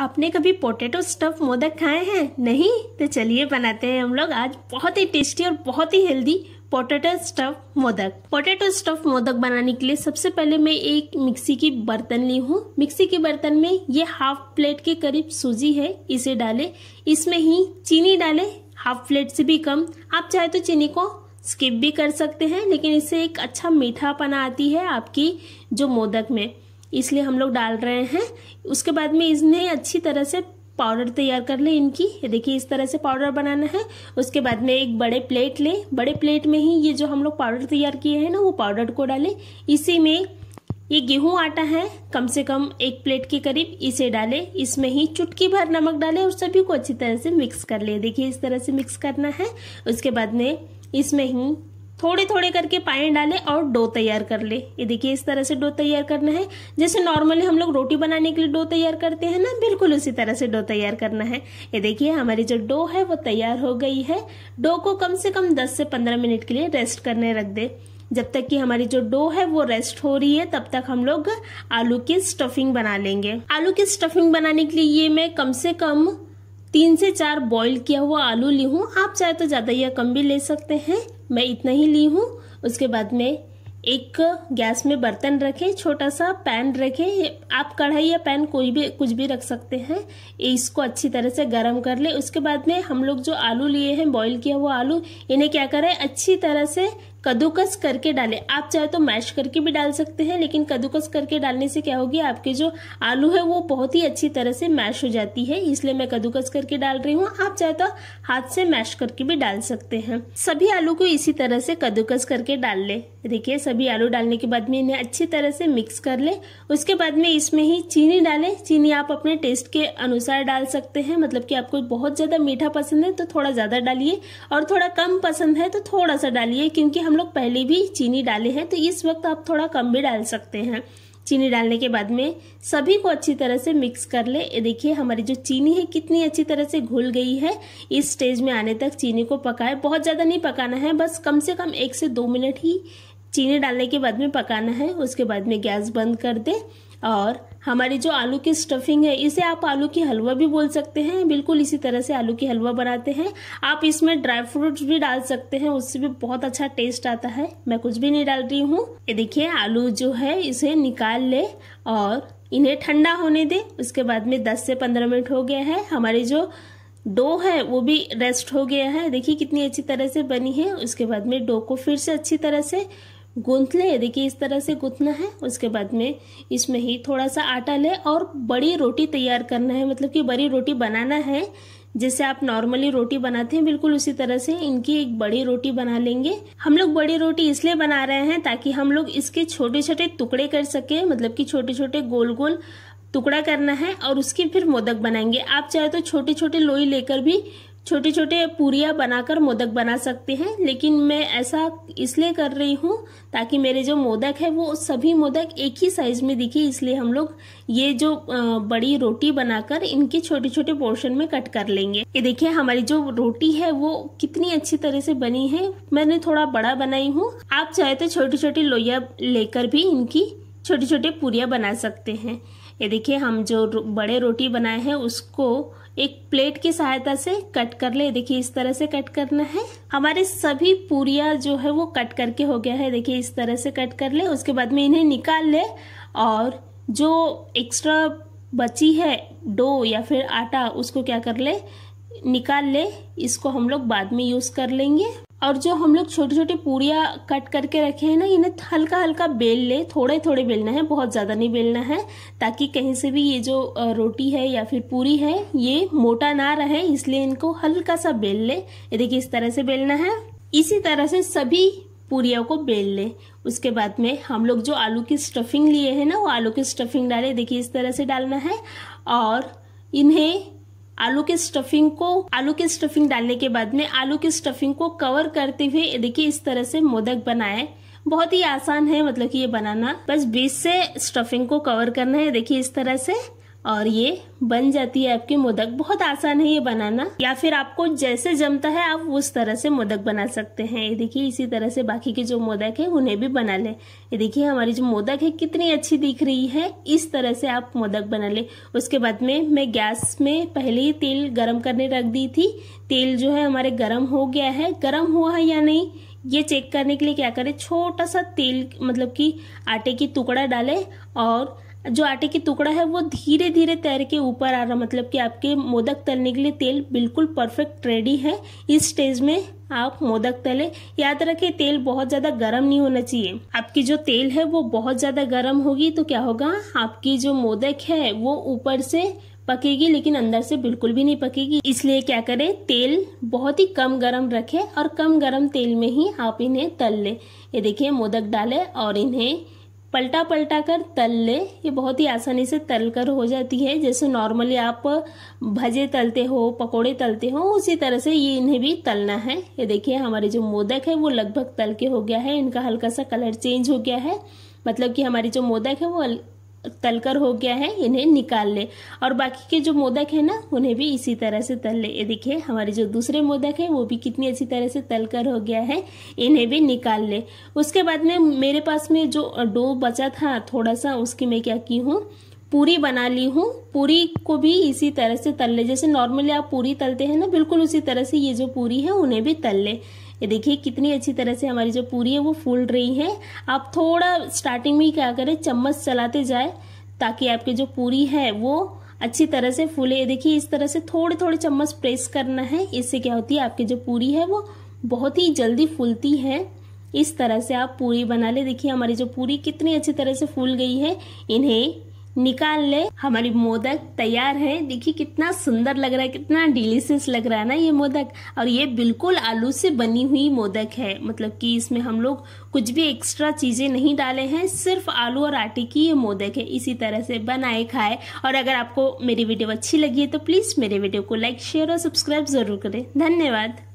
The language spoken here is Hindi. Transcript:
आपने कभी पोटैटो स्टफ मोदक खाए हैं नहीं तो चलिए बनाते हैं हम लोग आज बहुत ही टेस्टी और बहुत ही healthy potato stuff modak potato stuff modak बनाने के लिए सबसे पहले मैं एक मिक्सी की बर्तन ली हूँ मिक्सी के बर्तन में ये हाफ प्लेट के करीब सूजी है इसे डाले इसमें ही चीनी डाले हाफ प्लेट से भी कम आप चाहे तो चीनी को स्किप भी कर सकते हैं लेकिन इससे एक अच्छा मीठापना आती है आपकी जो मोदक में इसलिए हम लोग डाल रहे हैं उसके बाद में इसने अच्छी तरह से पाउडर तैयार कर ले इनकी देखिए इस तरह से पाउडर बनाना है उसके बाद में एक बड़े प्लेट ले बड़े प्लेट में ही ये जो हम लोग पाउडर तैयार किए हैं ना वो पाउडर को डालें इसी में ये गेहूं आटा है कम से कम एक प्लेट के करीब इसे डालें इसमें ही चुटकी भर नमक डालें और सभी को अच्छी तरह से मिक्स कर ले देखिए इस तरह से मिक्स करना है उसके बाद में इसमें ही थोड़े थोड़े करके पानी डाले और डो तैयार कर ले ये देखिए इस तरह से डो तैयार करना है जैसे नॉर्मली हम लोग रोटी बनाने के लिए डो तैयार करते हैं ना बिल्कुल उसी तरह से डो तैयार करना है ये देखिए हमारी जो डो है वो तैयार हो गई है डो को कम से कम दस से पंद्रह मिनट के लिए रेस्ट करने रख दे जब तक कि हमारी जो डो है वो रेस्ट हो रही है तब तक हम लोग आलू की स्टफिंग बना लेंगे आलू की स्टफिंग बनाने के लिए ये मैं कम से कम तीन से चार बॉईल किया हुआ आलू ली हूँ आप चाहे तो ज़्यादा या कम भी ले सकते हैं मैं इतना ही ली हूँ उसके बाद में एक गैस में बर्तन रखें छोटा सा पैन रखें आप कढ़ाई या पैन कोई भी कुछ भी रख सकते हैं इसको अच्छी तरह से गर्म कर ले उसके बाद में हम लोग जो आलू लिए हैं बॉईल किया हुआ आलू इन्हें क्या करें अच्छी तरह से कद्दूकस करके डालें आप चाहे तो मैश करके भी डाल सकते हैं लेकिन कद्दूकस करके डालने से क्या होगी आपके जो आलू है वो बहुत ही अच्छी तरह से मैश हो जाती है इसलिए मैं कद्दूकस करके डाल रही हूँ आप चाहे तो हाथ से मैश करके भी डाल सकते हैं सभी आलू को इसी तरह से कद्दूकस करके डाल ले देखिए सभी आलू डालने के बाद में इन्हें अच्छी तरह से मिक्स कर लें उसके बाद में इसमें ही चीनी डालें चीनी आप अपने टेस्ट के अनुसार डाल सकते हैं मतलब कि आपको बहुत ज़्यादा मीठा पसंद है तो थोड़ा ज़्यादा डालिए और थोड़ा कम पसंद है तो थोड़ा सा डालिए क्योंकि हम लोग पहले भी चीनी डाले हैं तो इस वक्त आप थोड़ा कम भी डाल सकते हैं चीनी डालने के बाद में सभी को अच्छी तरह से मिक्स कर ले ये देखिए हमारी जो चीनी है कितनी अच्छी तरह से घुल गई है इस स्टेज में आने तक चीनी को पकाए बहुत ज़्यादा नहीं पकाना है बस कम से कम एक से दो मिनट ही चीनी डालने के बाद में पकाना है उसके बाद में गैस बंद कर दे और हमारी जो आलू की स्टफिंग है इसे आप आलू की हलवा भी बोल सकते हैं बिल्कुल इसी तरह से आलू की हलवा बनाते हैं आप इसमें ड्राई फ्रूट्स भी डाल सकते हैं उससे भी बहुत अच्छा टेस्ट आता है मैं कुछ भी नहीं डाल रही हूँ ये देखिए आलू जो है इसे निकाल ले और इन्हें ठंडा होने दे उसके बाद में दस से पंद्रह मिनट हो गया है हमारी जो डो है वो भी रेस्ट हो गया है देखिए कितनी अच्छी तरह से बनी है उसके बाद में डो को फिर से अच्छी तरह से गूंथ लें देखिए इस तरह से गूंथना है उसके बाद में इसमें ही थोड़ा सा आटा लें और बड़ी रोटी तैयार करना है मतलब कि बड़ी रोटी बनाना है जैसे आप नॉर्मली रोटी बनाते हैं बिल्कुल उसी तरह से इनकी एक बड़ी रोटी बना लेंगे हम लोग बड़ी रोटी इसलिए बना रहे हैं ताकि हम लोग इसके छोटे छोटे टुकड़े कर सके मतलब कि छोटे छोटे गोल गोल टुकड़ा करना है और उसकी फिर मोदक बनाएंगे आप चाहे तो छोटे छोटे लोई लेकर भी छोटे छोटे पूरियाँ बनाकर मोदक बना सकते हैं लेकिन मैं ऐसा इसलिए कर रही हूँ ताकि मेरे जो मोदक है वो सभी मोदक एक ही साइज में दिखे इसलिए हम लोग ये जो बड़ी रोटी बनाकर इनके छोटे छोटे पोर्शन में कट कर लेंगे ये देखिए हमारी जो रोटी है वो कितनी अच्छी तरह से बनी है मैंने थोड़ा बड़ा बनाई हूँ आप चाहे तो छोटी छोटी लोहिया लेकर भी इनकी छोटे छोटे पूरियाँ बना सकते हैं ये देखिए हम जो बड़े रोटी बनाए हैं उसको एक प्लेट की सहायता से कट कर ले देखिए इस तरह से कट करना है हमारे सभी पूरिया जो है वो कट करके हो गया है देखिए इस तरह से कट कर ले उसके बाद में इन्हें निकाल ले और जो एक्स्ट्रा बची है डो या फिर आटा उसको क्या कर ले निकाल ले इसको हम लोग बाद में यूज़ कर लेंगे और जो हम लोग छोटी छोटी पूड़ियाँ कट करके रखे हैं ना इन्हें हल्का हल्का बेल ले थोड़े थोड़े बेलना है बहुत ज़्यादा नहीं बेलना है ताकि कहीं से भी ये जो रोटी है या फिर पूरी है ये मोटा ना रहे इसलिए इनको हल्का सा बेल ले ये देखिए इस तरह से बेलना है इसी तरह से सभी पूरियों को बेल ले उसके बाद में हम लोग जो आलू की स्टफिंग लिए है ना वो आलू की स्टफिंग डाले देखिए इस तरह से डालना है और इन्हें आलू के स्टफिंग को आलू के स्टफिंग डालने के बाद में आलू की स्टफिंग को कवर करते हुए देखिए इस तरह से मोदक बनाए बहुत ही आसान है मतलब कि ये बनाना बस बीच से स्टफिंग को कवर करना है देखिए इस तरह से और ये बन जाती है आपके मोदक बहुत आसान है ये बनाना या फिर आपको जैसे जमता है आप उस तरह से मोदक बना सकते हैं ये देखिए इसी तरह से बाकी के जो मोदक है उन्हें भी बना लें ये देखिए हमारी जो मोदक है कितनी अच्छी दिख रही है इस तरह से आप मोदक बना ले उसके बाद में मैं गैस में पहले ही तेल गर्म करने रख दी थी तेल जो है हमारे गर्म हो गया है गर्म हुआ है या नहीं ये चेक करने के लिए क्या करें छोटा सा तेल मतलब कि आटे की टुकड़ा डालें और जो आटे की टुकड़ा है वो धीरे धीरे तैर के ऊपर आ रहा मतलब कि आपके मोदक तलने के लिए तेल बिल्कुल परफेक्ट रेडी है इस स्टेज में आप मोदक तले याद रखे तेल बहुत ज़्यादा गर्म नहीं होना चाहिए आपकी जो तेल है वो बहुत ज़्यादा गर्म होगी तो क्या होगा आपकी जो मोदक है वो ऊपर से पकेगी लेकिन अंदर से बिल्कुल भी नहीं पकेगी इसलिए क्या करें तेल बहुत ही कम गरम रखें और कम गरम तेल में ही आप इन्हें तल लें ये देखिए मोदक डालें और इन्हें पलटा पलटा कर तल ले ये बहुत ही आसानी से तल कर हो जाती है जैसे नॉर्मली आप भजे तलते हो पकोड़े तलते हो उसी तरह से ये इन्हें भी तलना है ये देखिए हमारे जो मोदक है वो लगभग तल के हो गया है इनका हल्का सा कलर चेंज हो गया है मतलब कि हमारी जो मोदक है वो तलकर हो गया है इन्हें निकाल ले और बाकी के जो मोदक है ना उन्हें भी इसी तरह से तल ले ये देखिए हमारे जो दूसरे मोदक है वो भी कितनी अच्छी तरह से तलकर हो गया है इन्हें भी निकाल ले उसके बाद में मेरे पास में जो डो बचा था थोड़ा सा उसकी मैं क्या की हूँ पूरी बना ली हूँ पूरी को भी इसी तरह से तल ले जैसे नॉर्मली आप पूरी तलते हैं ना बिल्कुल उसी तरह से ये जो पूरी है उन्हें भी तल ले ये देखिए कितनी अच्छी तरह से हमारी जो पूरी है वो फूल रही है आप थोड़ा स्टार्टिंग में ही क्या करें चम्मच चलाते जाए ताकि आपकी जो पूरी है वो अच्छी तरह से फूले देखिए इस तरह से थोड़े थोड़े चम्मच प्रेस करना है इससे क्या होती है आपकी जो पूरी है वो बहुत ही जल्दी फूलती है इस तरह से आप पूरी बना ले देखिए हमारी जो पूरी कितनी अच्छी तरह से फूल गई है इन्हें निकाल ले हमारी मोदक तैयार है देखिए कितना सुंदर लग रहा है कितना डिलीशियस लग रहा है ना ये मोदक और ये बिल्कुल आलू से बनी हुई मोदक है मतलब कि इसमें हम लोग कुछ भी एक्स्ट्रा चीज़ें नहीं डाले हैं सिर्फ आलू और आटे की ये मोदक है इसी तरह से बनाए खाए और अगर आपको मेरी वीडियो अच्छी लगी है तो प्लीज़ मेरे वीडियो को लाइक शेयर और सब्सक्राइब ज़रूर करें धन्यवाद